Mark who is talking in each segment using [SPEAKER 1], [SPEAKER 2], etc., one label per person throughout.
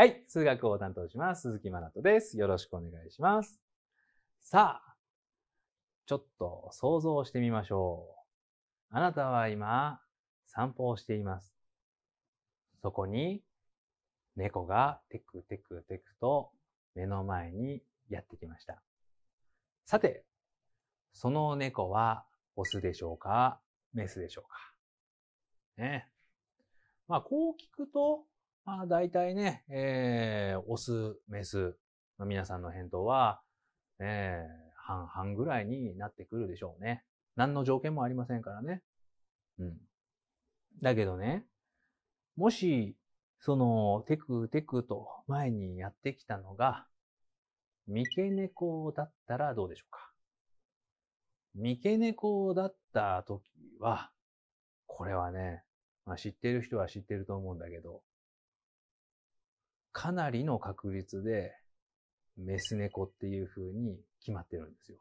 [SPEAKER 1] はい、数学を担当します。鈴木まなとです。よろしくお願いします。さあ、ちょっと想像してみましょう。あなたは今、散歩をしています。そこに、猫がテクテクテクと目の前にやってきました。さて、その猫はオスでしょうかメスでしょうかね。まあ、こう聞くとまあ、大体ね、えー、オス、メスの皆さんの返答は、えー、半々ぐらいになってくるでしょうね。何の条件もありませんからね。うん。だけどね、もし、その、テクテクと前にやってきたのが、三毛猫だったらどうでしょうか。三毛猫だった時は、これはね、まあ、知ってる人は知ってると思うんだけど、かなりの確率で、メス猫っていう風に決まってるんですよ。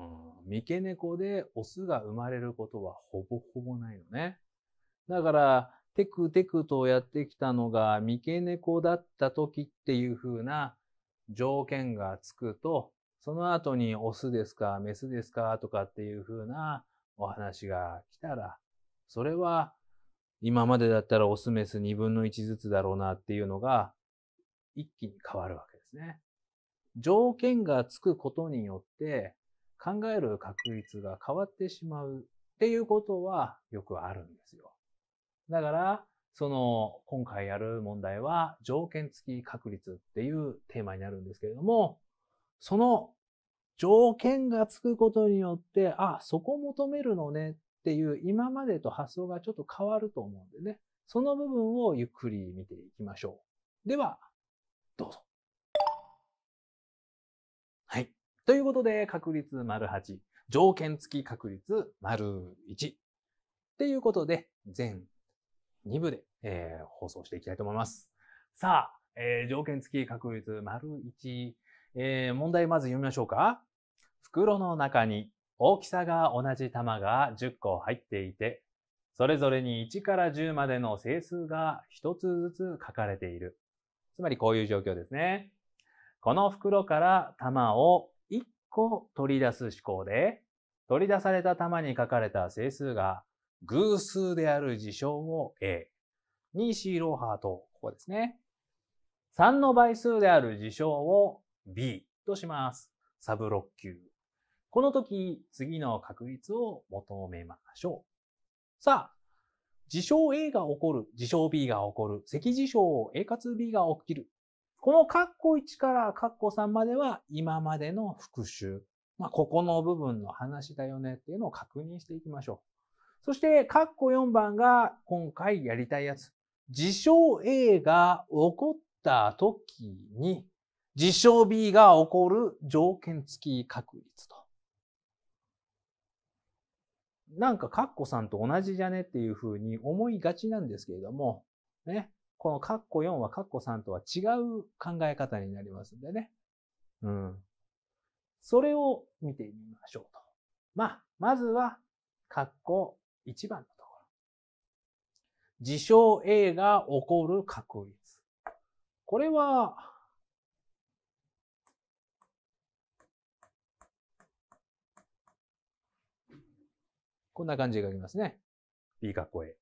[SPEAKER 1] うん、三毛猫でオスが生まれることはほぼほぼないのね。だから、テクテクとやってきたのが三毛猫だった時っていう風な条件がつくと、その後にオスですか、メスですかとかっていう風なお話が来たら、それは今までだったらオスメス2分の1ずつだろうなっていうのが、一気に変わるわけですね。条件がつくことによって、考える確率が変わってしまうっていうことはよくあるんですよ。だから、その、今回やる問題は、条件付き確率っていうテーマになるんですけれども、その条件がつくことによって、あ、そこ求めるのねっていう今までと発想がちょっと変わると思うんでね、その部分をゆっくり見ていきましょう。では、どうぞ。はい。ということで、確率丸8、条件付き確率丸1。っていうことで、全2部で、えー、放送していきたいと思います。さあ、えー、条件付き確率丸1。えー、問題まず読みましょうか。袋の中に大きさが同じ玉が10個入っていて、それぞれに1から10までの整数が1つずつ書かれている。つまりこういう状況ですね。この袋から玉を1個取り出す思考で、取り出された玉に書かれた整数が偶数である事象を A、に C ローハーと、ここですね。3の倍数である事象を B とします。サブ6級。この時、次の確率を求めましょう。さあ、事象 A が起こる、事象 B が起こる、赤事象 A かつ B が起きる。この括弧1から括弧3までは今までの復習。まあ、ここの部分の話だよねっていうのを確認していきましょう。そして、括弧4番が今回やりたいやつ。事象 A が起こった時に、事象 B が起こる条件付き確率と。なんかカッコさんと同じじゃねっていうふうに思いがちなんですけれども、ね、このカッコ4はカッコ3とは違う考え方になりますんでね。うん。それを見てみましょうと。まあ、まずは、カッコ1番のところ。事象 A が起こる確率。これは、こんな感じで書きますね。B かっこ A。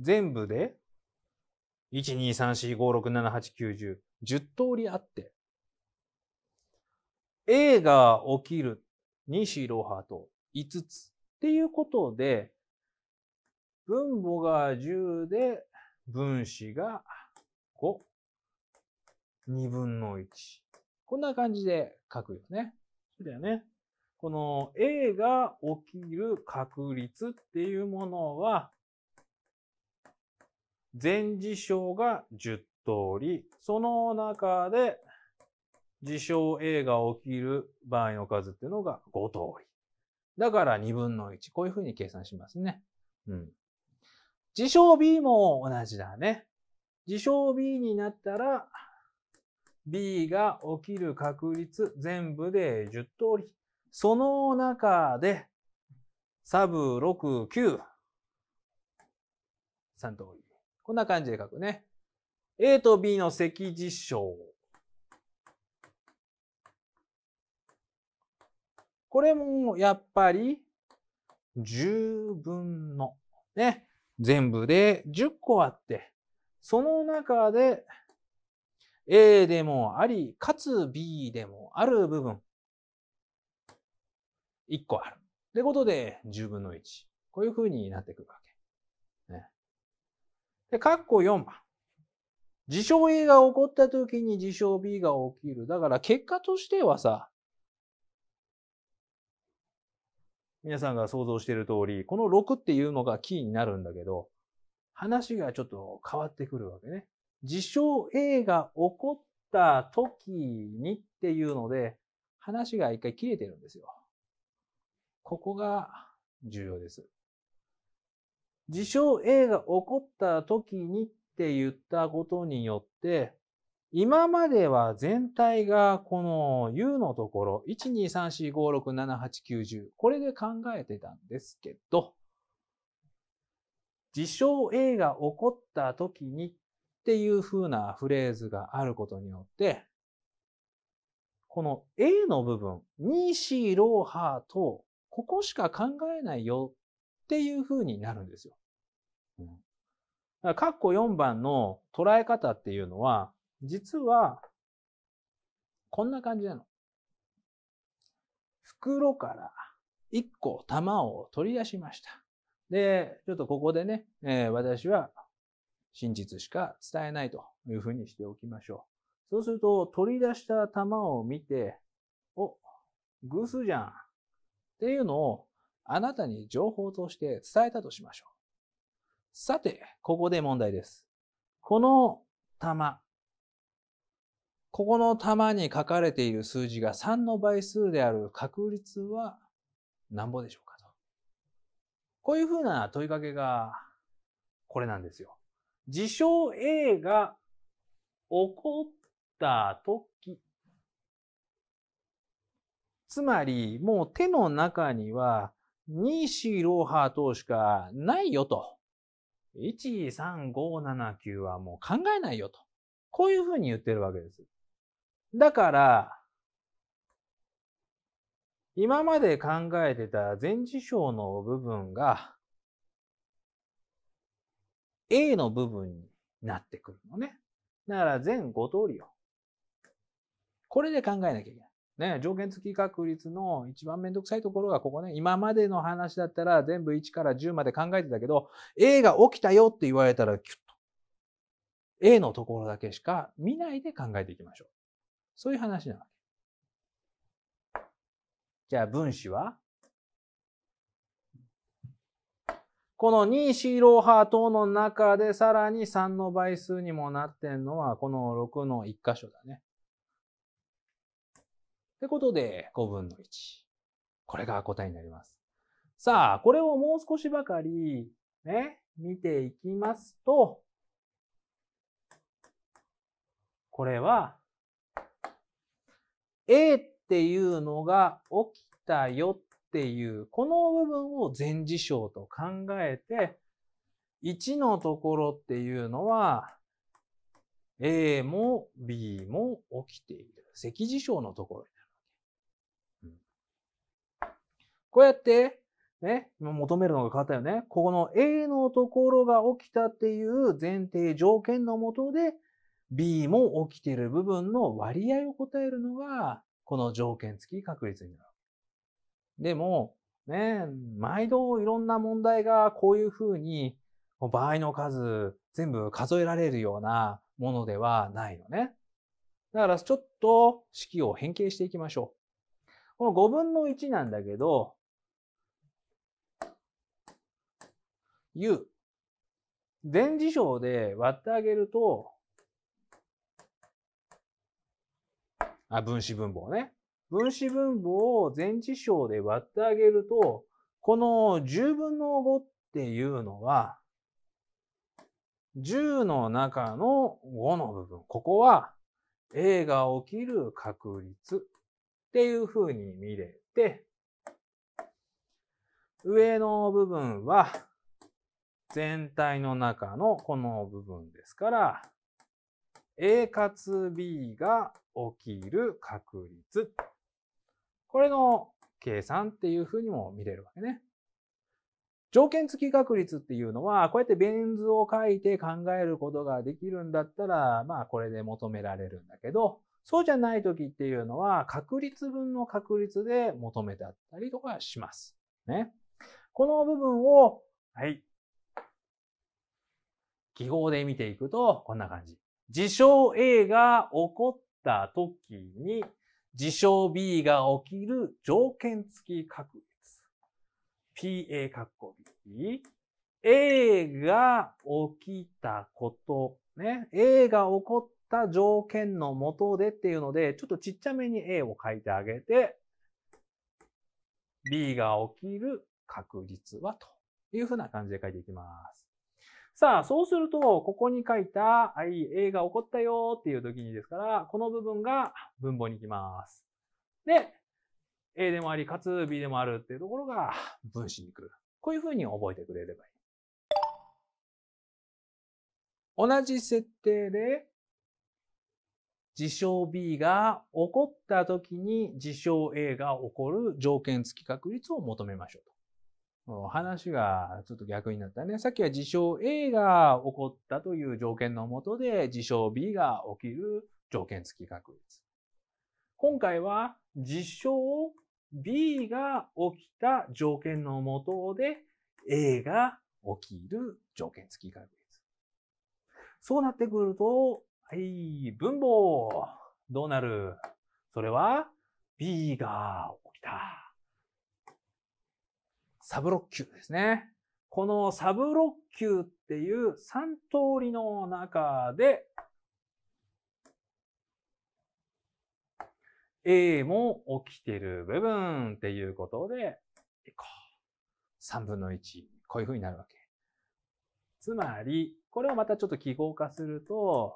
[SPEAKER 1] 全部で、1,2,3,4,5,6,7,8,9,10 10通りあって、A が起きる西ロハと5つっていうことで、分母が10で分子が5、2分の1。こんな感じで書くよね。そうだよね。この A が起きる確率っていうものは、全事象が10通り、その中で事象 A が起きる場合の数っていうのが5通り。だから2分の1。こういうふうに計算しますね。うん。事象 B も同じだね。事象 B になったら、B が起きる確率全部で10通り。その中で、サブ6、9、3通り。こんな感じで書くね。A と B の積事象。これもやっぱり10分のね、全部で10個あって、その中で A でもあり、かつ B でもある部分。1個ある。ってことで、10分の1。こういう風になってくるわけ。ね。で、括弧4番。事象 A が起こった時に事象 B が起きる。だから結果としてはさ、皆さんが想像している通り、この6っていうのがキーになるんだけど、話がちょっと変わってくるわけね。事象 A が起こった時にっていうので、話が一回切れてるんですよ。ここが重要です。事象 A が起こった時にって言ったことによって、今までは全体がこの U のところ、1,2,3,4,5,6,7,8,9,10これで考えてたんですけど、事象 A が起こった時にっていう風なフレーズがあることによって、この A の部分、2、c ロー、ハーとここしか考えないよっていう風になるんですよ。うか括弧4番の捉え方っていうのは、実は、こんな感じなの。袋から1個玉を取り出しました。で、ちょっとここでね、えー、私は真実しか伝えないというふうにしておきましょう。そうすると、取り出した玉を見て、お、偶数じゃん。っていうのをあなたに情報として伝えたとしましょう。さて、ここで問題です。この玉。ここの玉に書かれている数字が3の倍数である確率は何ぼでしょうかと。こういうふうな問いかけがこれなんですよ。事象 A が起こった時つまり、もう手の中には、西ロハ等しかないよと。13579はもう考えないよと。こういうふうに言ってるわけです。だから、今まで考えてた前事象の部分が A の部分になってくるのね。だから全5通りを。これで考えなきゃいけない。ね、条件付き確率の一番めんどくさいところがここね、今までの話だったら全部1から10まで考えてたけど、A が起きたよって言われたら、キュッと。A のところだけしか見ないで考えていきましょう。そういう話なわけ。じゃあ分子はこの2シロー等の中でさらに3の倍数にもなってんのはこの6の1箇所だね。ってことで、5分の1。これが答えになります。さあ、これをもう少しばかり、ね、見ていきますと、これは、A っていうのが起きたよっていう、この部分を全事象と考えて、1のところっていうのは、A も B も起きている。赤事象のところこうやって、ね、求めるのが変わったよね。ここの A のところが起きたっていう前提条件のもとで、B も起きてる部分の割合を答えるのが、この条件付き確率になる。でも、ね、毎度いろんな問題がこういうふうに、場合の数全部数えられるようなものではないよね。だからちょっと式を変形していきましょう。この5分の1なんだけど、U。全磁象で割ってあげると、あ、分子分母ね。分子分母を全磁象で割ってあげると、この10分の5っていうのは、10の中の5の部分。ここは A が起きる確率っていう風に見れて、上の部分は全体の中のこの部分ですから、A かつ B が起きる確率。これの計算っていうふうにも見れるわけね。条件付き確率っていうのは、こうやってベン図を書いて考えることができるんだったら、まあこれで求められるんだけど、そうじゃない時っていうのは、確率分の確率で求めてあったりとかします。ね。この部分を、はい、記号で見ていくと、こんな感じ。事象 A が起こった時に、事象 B が起きる条件付き確率。PA 括弧 B。A が起きたこと、ね。A が起こった条件のもとでっていうので、ちょっとちっちゃめに A を書いてあげて、B が起きる確率はというふうな感じで書いていきます。さあ、そうすると、ここに書いた、はい、A が起こったよっていう時にですから、この部分が分母に行きます。で、A でもあり、かつ B でもあるっていうところが分子に来る。こういうふうに覚えてくれればいい。同じ設定で、事象 B が起こった時に事象 A が起こる条件付き確率を求めましょうと。話がちょっと逆になったね。さっきは事象 A が起こったという条件のもとで、事象 B が起きる条件付き確率。今回は事象 B が起きた条件のもとで、A が起きる条件付き確率。そうなってくると、はい、分母どうなるそれは B が起サブ6級ですね。このサブ6級っていう3通りの中で、A も起きてる部分っていうことで、3分の1、こういうふうになるわけ。つまり、これをまたちょっと記号化すると、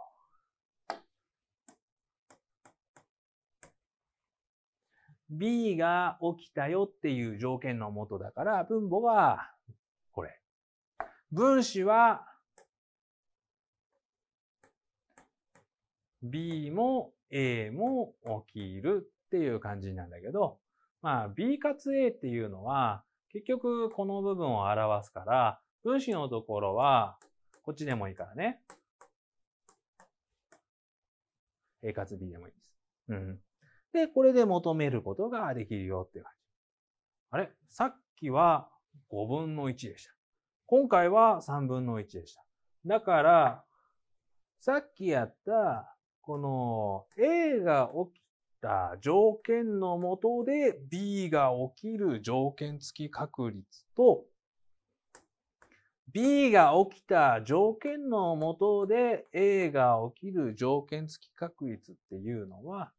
[SPEAKER 1] B が起きたよっていう条件のもとだから、分母はこれ。分子は B も A も起きるっていう感じなんだけど、まあ B かつ A っていうのは結局この部分を表すから、分子のところはこっちでもいいからね。A かつ B でもいいです。うん。で、これで求めることができるよっていう感じ。あれさっきは5分の1でした。今回は3分の1でした。だから、さっきやった、この A が起きた条件のもとで B が起きる条件付き確率と B が起きた条件のもとで A が起きる条件付き確率っていうのは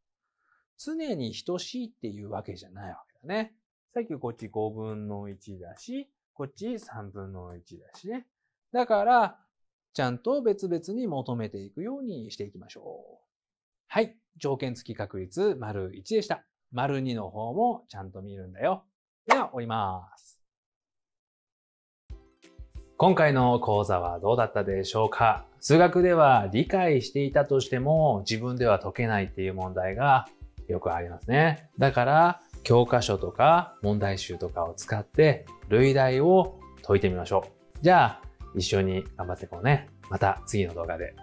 [SPEAKER 1] 常に等しいっていうわけじゃないわけだね。さっきこっち5分の1だし、こっち3分の1だしね。だから、ちゃんと別々に求めていくようにしていきましょう。はい。条件付き確率丸1でした。丸2の方もちゃんと見るんだよ。では、折ります。今回の講座はどうだったでしょうか数学では理解していたとしても自分では解けないっていう問題がよくありますね。だから、教科書とか問題集とかを使って、類題を解いてみましょう。じゃあ、一緒に頑張っていこうね。また次の動画で